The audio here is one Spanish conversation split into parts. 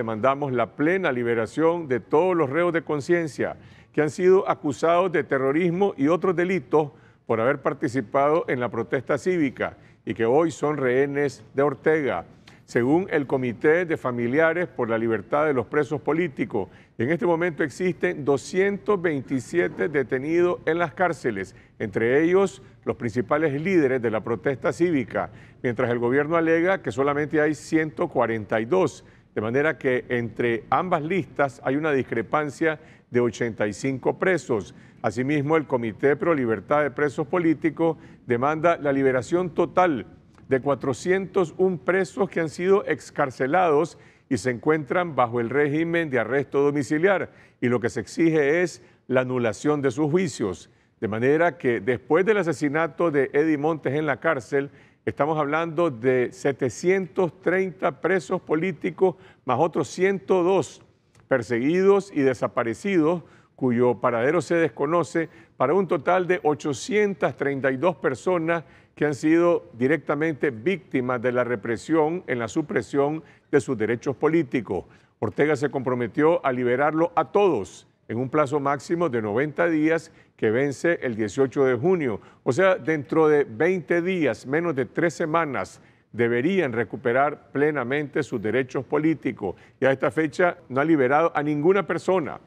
demandamos la plena liberación de todos los reos de conciencia que han sido acusados de terrorismo y otros delitos por haber participado en la protesta cívica y que hoy son rehenes de Ortega. Según el Comité de Familiares por la Libertad de los Presos Políticos, en este momento existen 227 detenidos en las cárceles, entre ellos los principales líderes de la protesta cívica, mientras el gobierno alega que solamente hay 142 de manera que entre ambas listas hay una discrepancia de 85 presos. Asimismo, el Comité Pro Libertad de Presos Políticos demanda la liberación total de 401 presos que han sido excarcelados y se encuentran bajo el régimen de arresto domiciliar y lo que se exige es la anulación de sus juicios. De manera que después del asesinato de Eddie Montes en la cárcel, Estamos hablando de 730 presos políticos más otros 102 perseguidos y desaparecidos cuyo paradero se desconoce, para un total de 832 personas que han sido directamente víctimas de la represión en la supresión de sus derechos políticos. Ortega se comprometió a liberarlo a todos en un plazo máximo de 90 días que vence el 18 de junio. O sea, dentro de 20 días, menos de tres semanas, deberían recuperar plenamente sus derechos políticos. Y a esta fecha no ha liberado a ninguna persona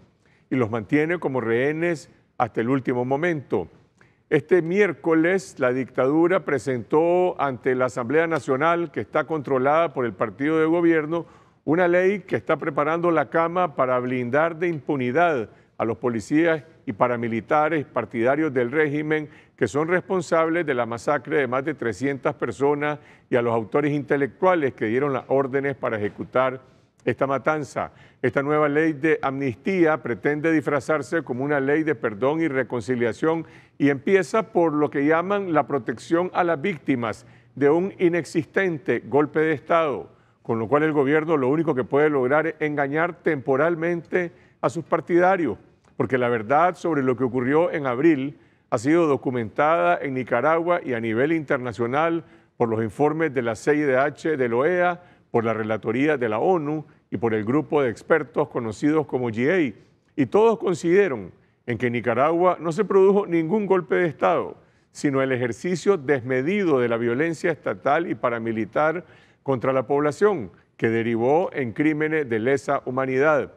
y los mantiene como rehenes hasta el último momento. Este miércoles la dictadura presentó ante la Asamblea Nacional, que está controlada por el partido de gobierno, una ley que está preparando la cama para blindar de impunidad a los policías y paramilitares partidarios del régimen que son responsables de la masacre de más de 300 personas y a los autores intelectuales que dieron las órdenes para ejecutar esta matanza. Esta nueva ley de amnistía pretende disfrazarse como una ley de perdón y reconciliación y empieza por lo que llaman la protección a las víctimas de un inexistente golpe de Estado con lo cual el gobierno lo único que puede lograr es engañar temporalmente a sus partidarios, porque la verdad sobre lo que ocurrió en abril ha sido documentada en Nicaragua y a nivel internacional por los informes de la CIDH, de la OEA, por la Relatoría de la ONU y por el grupo de expertos conocidos como GA. Y todos consideran en que en Nicaragua no se produjo ningún golpe de Estado, sino el ejercicio desmedido de la violencia estatal y paramilitar contra la población, que derivó en crímenes de lesa humanidad,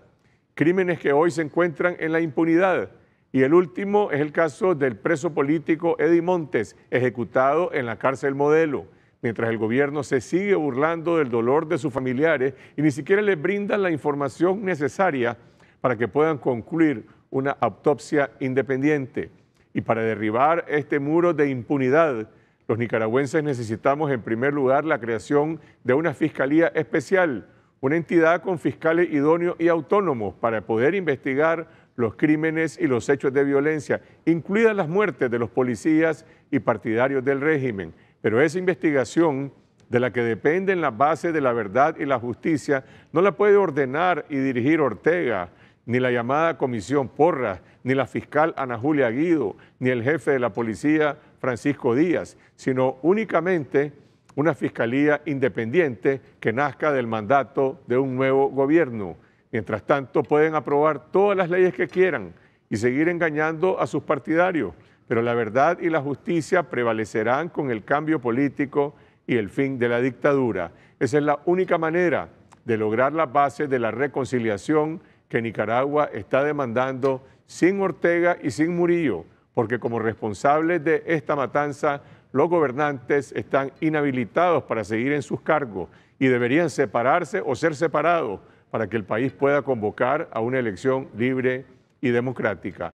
crímenes que hoy se encuentran en la impunidad. Y el último es el caso del preso político Eddie Montes, ejecutado en la cárcel modelo, mientras el gobierno se sigue burlando del dolor de sus familiares y ni siquiera les brinda la información necesaria para que puedan concluir una autopsia independiente. Y para derribar este muro de impunidad, los nicaragüenses necesitamos, en primer lugar, la creación de una fiscalía especial, una entidad con fiscales idóneos y autónomos para poder investigar los crímenes y los hechos de violencia, incluidas las muertes de los policías y partidarios del régimen. Pero esa investigación de la que dependen las bases de la verdad y la justicia, no la puede ordenar y dirigir Ortega, ni la llamada comisión Porras, ni la fiscal Ana Julia Guido, ni el jefe de la policía Francisco Díaz, sino únicamente una fiscalía independiente que nazca del mandato de un nuevo gobierno. Mientras tanto, pueden aprobar todas las leyes que quieran y seguir engañando a sus partidarios, pero la verdad y la justicia prevalecerán con el cambio político y el fin de la dictadura. Esa es la única manera de lograr la base de la reconciliación que Nicaragua está demandando sin Ortega y sin Murillo, porque como responsables de esta matanza, los gobernantes están inhabilitados para seguir en sus cargos y deberían separarse o ser separados para que el país pueda convocar a una elección libre y democrática.